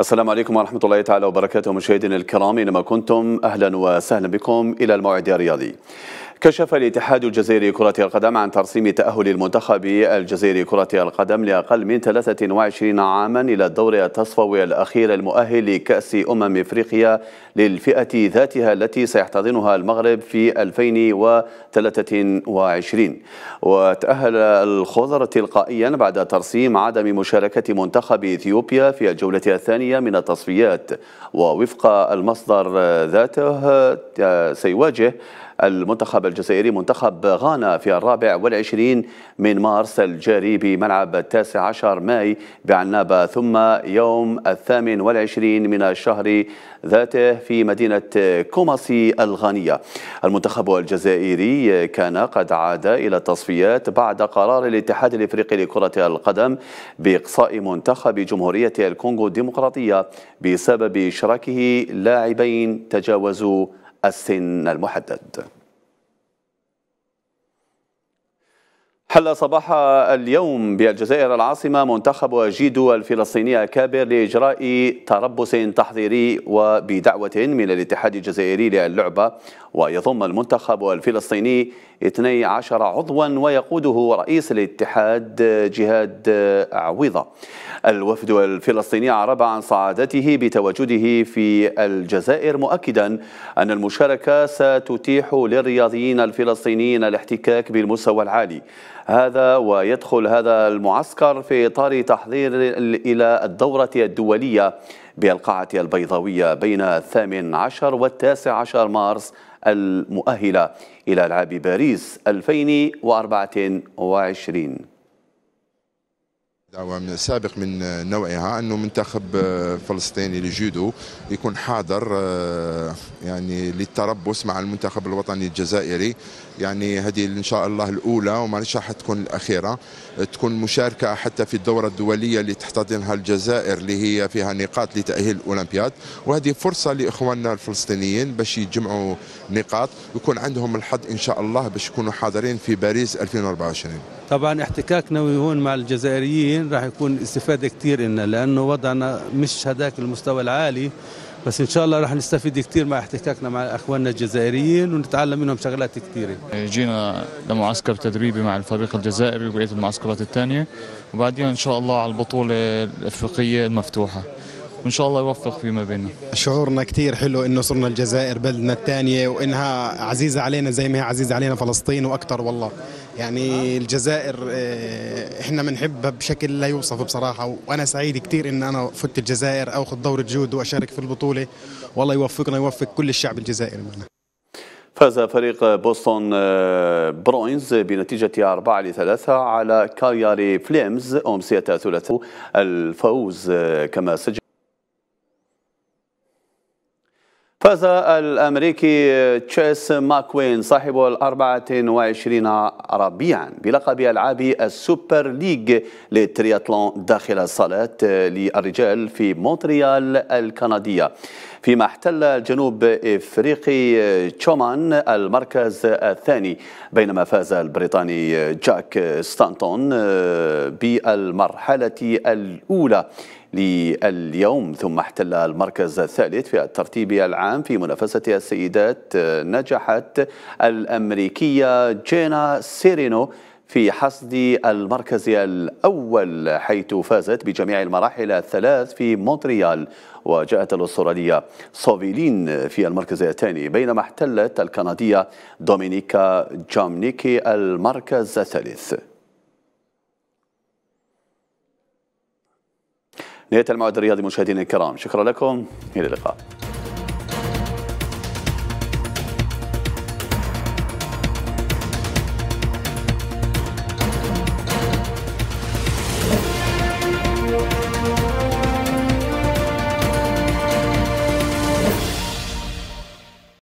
السلام عليكم ورحمة الله تعالى وبركاته مشاهدينا الكرام إنما كنتم أهلا وسهلا بكم إلى الموعد الرياضي كشف الاتحاد الجزائري كرة القدم عن ترسيم تأهل المنتخب الجزائري كرة القدم لأقل من 23 عاما إلى الدور التصفوي الأخير المؤهل لكأس أمم إفريقيا للفئة ذاتها التي سيحتضنها المغرب في 2023 وتأهل الخضر تلقائيا بعد ترسيم عدم مشاركة منتخب إثيوبيا في الجولة الثانية من التصفيات ووفق المصدر ذاته آه، سيواجه المنتخب الجزائري منتخب غانا في الرابع والعشرين من مارس الجاري بملعب التاسع عشر ماي بعنابة ثم يوم الثامن والعشرين من الشهر ذاته في مدينة كوماسي الغانية المنتخب الجزائري كان قد عاد إلى التصفيات بعد قرار الاتحاد الإفريقي لكرة القدم بإقصاء منتخب جمهورية الكونغو الديمقراطية بسبب إشراكه لاعبين تجاوزوا السن المحدد حل صباح اليوم بالجزائر العاصمة منتخب جيدو الفلسطيني كابر لإجراء تربص تحضيري وبدعوة من الاتحاد الجزائري للعبة ويضم المنتخب الفلسطيني 12 عضوا ويقوده رئيس الاتحاد جهاد عويضة الوفد الفلسطيني عرب عن سعادته بتواجده في الجزائر مؤكدا أن المشاركة ستتيح للرياضيين الفلسطينيين الاحتكاك بالمستوى العالي هذا ويدخل هذا المعسكر في إطار تحضير إلى الدورة الدولية بالقاعة البيضاوية بين الثامن عشر والتاسع عشر مارس المؤهلة إلى ألعاب باريس 2024 دعوة سابق من نوعها أنه منتخب آه، فلسطيني للجودو يكون حاضر آه، يعني للتربص مع المنتخب الوطني الجزائري يعني هذه إن شاء الله الأولى وما راح تكون الأخيرة تكون مشاركة حتى في الدورة الدولية اللي تحتضنها الجزائر اللي هي فيها نقاط لتأهيل الأولمبياد وهذه فرصة لإخواننا الفلسطينيين باش يجمعوا نقاط ويكون عندهم الحظ إن شاء الله باش يكونوا حاضرين في باريس 2024 طبعا احتكاكنا هون مع الجزائريين راح يكون استفاده كثير لنا لانه وضعنا مش هذاك المستوى العالي بس ان شاء الله راح نستفيد كثير مع احتكاكنا مع اخواننا الجزائريين ونتعلم منهم شغلات كثيره. جينا لمعسكر تدريبي مع الفريق الجزائري وبقيه المعسكرات الثانيه وبعدين ان شاء الله على البطوله الافريقيه المفتوحه. وان شاء الله يوفق فيما بيننا شعورنا كثير حلو انه صرنا الجزائر بلدنا الثانيه وانها عزيزه علينا زي ما هي عزيزه علينا فلسطين واكثر والله يعني الجزائر آه، احنا بنحبها بشكل لا يوصف بصراحه وانا سعيد كثير ان انا فت الجزائر اخذ دور جود واشارك في البطوله والله يوفقنا يوفق كل الشعب الجزائري معنا فاز فريق بوسطن آه، بروينز بنتيجة 4 لثلاثة على كاياري فليمز أمسية ثلاثة الفوز آه، كما سجل فاز الامريكي تشيس ماكوين صاحب ال 24 ربيعا بلقب العاب السوبر ليج للترياتلون داخل الصالات للرجال في مونتريال الكنديه فيما احتل الجنوب افريقي تشومان المركز الثاني بينما فاز البريطاني جاك ستانتون بالمرحله الاولى لليوم ثم احتل المركز الثالث في الترتيب العام في منافسة السيدات نجحت الأمريكية جينا سيرينو في حصد المركز الأول حيث فازت بجميع المراحل الثلاث في مونتريال وجاءت الأسترالية سوفيلين في المركز الثاني بينما احتلت الكندية دومينيكا جامنيكي المركز الثالث نهايه الموعد الرياضي مشاهدينا الكرام شكرا لكم الى اللقاء